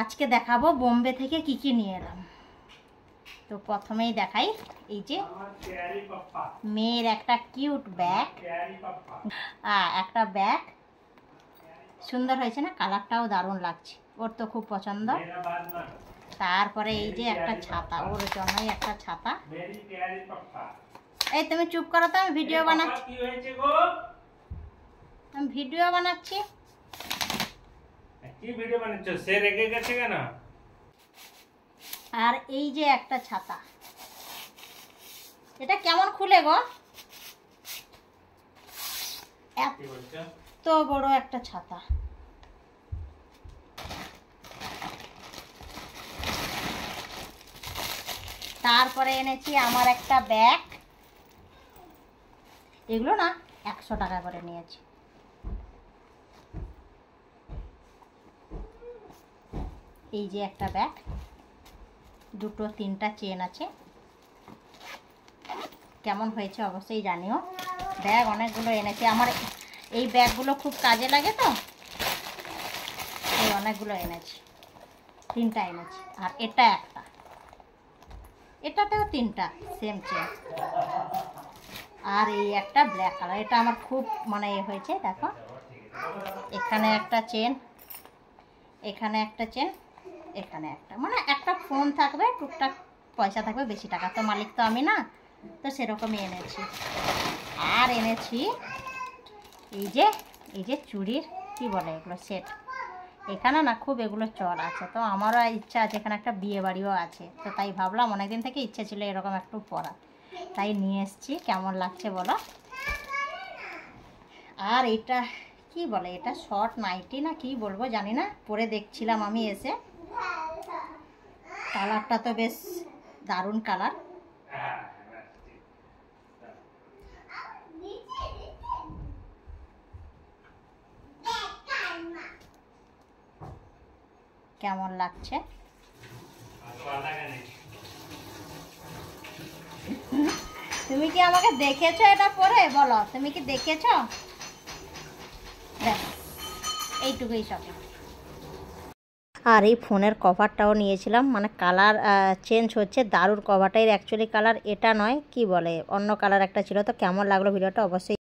আজকে দেখাবো বোম্বে থেকে কি কি নিয়ে এলাম তো প্রথমেই দেখাই এই যে মেয়ের একটা কিউট ব্যাগ একটা ব্যাগ সুন্দর হয়েছে না কালারটাও দারুণ লাগছে ওর তো খুব পছন্দ তারপরে এই যে একটা ছাতা ওর জন্যই একটা ছাতা এই তুমি চুপ করো তো আমি ভিডিও বানাচ্ছি আমি ভিডিও বানাচ্ছি কি ভিডিও বানাচ্ছ সে রেগে গেছে কেন আর এই যে একটা ছাতা এটা কেমন খুলে গো এত বড় একটা ছাতা তারপরে এনেছি আমার একটা ব্যাগ এগুলো না একশো টাকা করে নিয়েছি এই যে একটা ব্যাগ দুটো তিনটা চেন আছে কেমন হয়েছে অবশ্যই জানিও ব্যাগ অনেকগুলো এনেছি আমার এই ব্যাগগুলো খুব কাজে লাগে তো এই অনেকগুলো এনেছি তিনটা এনেছি আর এটা একটা এটাতেও তিনটা সেম চেন আর এই একটা ব্ল্যাক কালার এটা আমার খুব মানে এ হয়েছে দেখো এখানে একটা চেন এখানে একটা চেন এখানে একটা মানে একটা ফোন থাকবে টুকটাক পয়সা থাকবে বেশি টাকা তো মালিক তো আমি না তো সেরকমই এনেছি আর এনেছি এই যে এই যে চুড়ির কি বলে এগুলো সেট এখানে না খুব এগুলো চল আছে তো আমারও ইচ্ছা আছে এখানে একটা বিয়ে বাড়িও আছে তো তাই ভাবলাম অনেকদিন থেকে ইচ্ছে ছিল এরকম একটু পরা তাই নিয়ে এসছি কেমন লাগছে বলো আর এটা কি বলে এটা শর্ট নাইটি না কি বলবো জানি না পরে দেখছিলাম আমি এসে কালারটা তো বেশ দারুণ কালার কেমন লাগছে তুমি কি আমাকে দেখেছো এটা পরে বলো তুমি কি দেখেছো এইটুকুই সব আর এই ফোনের কভারটাও নিয়েছিলাম মানে কালার চেঞ্জ হচ্ছে দারুর কভারটাই অ্যাকচুয়ালি কালার এটা নয় কি বলে অন্য কালার একটা ছিল তো কেমন লাগলো ভিডিওটা অবশ্যই